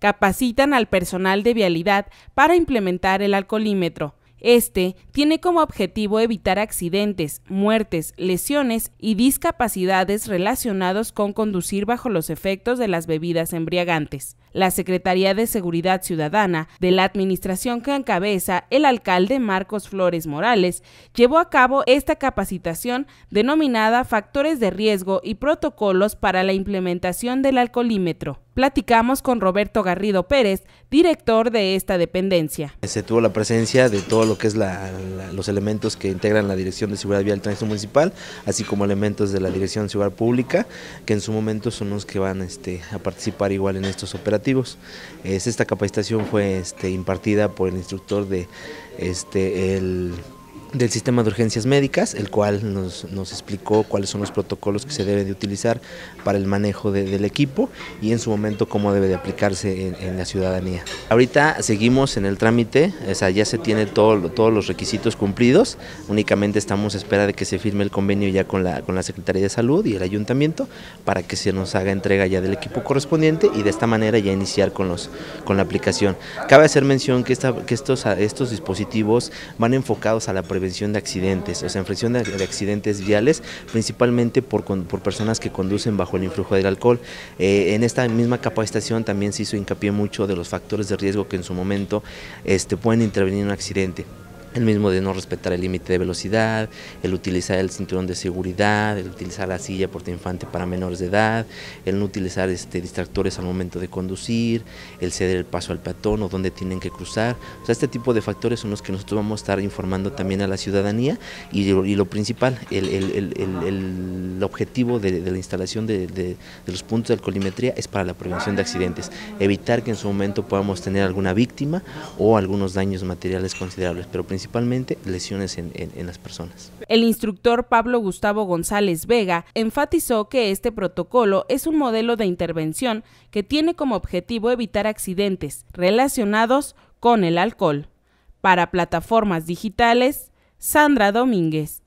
capacitan al personal de vialidad para implementar el alcoholímetro. Este tiene como objetivo evitar accidentes, muertes, lesiones y discapacidades relacionados con conducir bajo los efectos de las bebidas embriagantes. La Secretaría de Seguridad Ciudadana de la administración que encabeza el alcalde Marcos Flores Morales llevó a cabo esta capacitación denominada Factores de Riesgo y Protocolos para la Implementación del Alcoholímetro. Platicamos con Roberto Garrido Pérez, director de esta dependencia. Se tuvo la presencia de todo lo que es los elementos que integran la Dirección de Seguridad Vial del Tránsito Municipal, así como elementos de la Dirección de Seguridad Pública, que en su momento son los que van este, a participar igual en estos operativos. esta capacitación fue este, impartida por el instructor de este, el del sistema de urgencias médicas, el cual nos, nos, explicó cuáles son los protocolos que se deben de utilizar para el manejo del equipo y en su momento cómo debe de aplicarse en, la ciudadanía. Ahorita seguimos en el trámite, o sea, ya se tiene todos los requisitos cumplidos, únicamente estamos a espera de que se firme el convenio ya con la, con la Secretaría de Salud y el Ayuntamiento para que se nos haga entrega ya del equipo correspondiente y de esta manera ya iniciar con, los, con la aplicación. Cabe hacer mención que, esta, que estos, estos dispositivos van enfocados a la prevención prevención de accidentes, o sea, en fricción de, accidentes viales, principalmente por, personas que conducen bajo el influjo del alcohol. Eh, en esta misma capacitación también se hizo hincapié mucho de los factores de riesgo que en su momento este, pueden intervenir en un accidente el mismo de no respetar el límite de velocidad, el utilizar el cinturón de seguridad, el utilizar la silla porta infante para menores de edad, el no utilizar este, distractores al momento de conducir, el ceder el paso al peatón o dónde tienen que cruzar. O sea, este tipo de factores son los que nosotros vamos a estar informando también a la ciudadanía y, lo principal, el, objetivo de, la instalación de, los puntos de alcoholimetría es para la prevención de accidentes, evitar que en su momento podamos tener alguna víctima o algunos daños materiales considerables, pero principalmente lesiones en, las personas. El instructor Pablo Gustavo González Vega enfatizó que este protocolo es un modelo de intervención que tiene como objetivo evitar accidentes relacionados con el alcohol. Para plataformas digitales, Sandra Domínguez.